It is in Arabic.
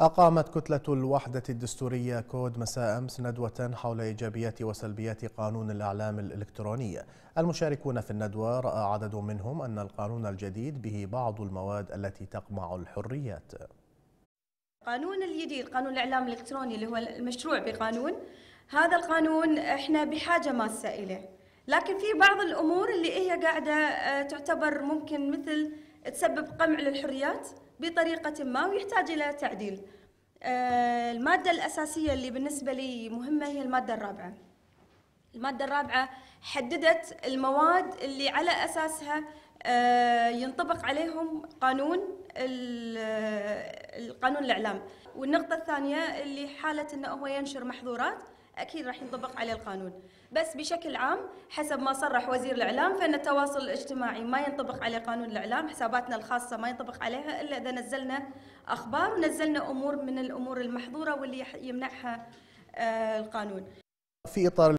أقامت كتلة الوحدة الدستورية كود مساء أمس ندوة حول إيجابيات وسلبيات قانون الإعلام الإلكتروني المشاركون في الندوة رأى عدد منهم أن القانون الجديد به بعض المواد التي تقمع الحريات القانون الجديد قانون الإعلام الإلكتروني اللي هو المشروع بقانون هذا القانون إحنا بحاجة ماسة إليه لكن في بعض الأمور اللي هي قاعدة آه، تعتبر ممكن مثل تسبب قمع للحريات بطريقة ما ويحتاج إلى تعديل آه، المادة الأساسية اللي بالنسبة لي مهمة هي المادة الرابعة المادة الرابعة حددت المواد اللي على أساسها آه، ينطبق عليهم قانون آه، القانون الإعلام والنقطة الثانية اللي حالة أنه هو ينشر محظورات اكيد راح ينطبق عليه القانون بس بشكل عام حسب ما صرح وزير الاعلام فان التواصل الاجتماعي ما ينطبق عليه قانون الاعلام حساباتنا الخاصه ما ينطبق عليها الا اذا نزلنا اخبار ونزلنا امور من الامور المحظوره واللي يمنعها آه، القانون في اطار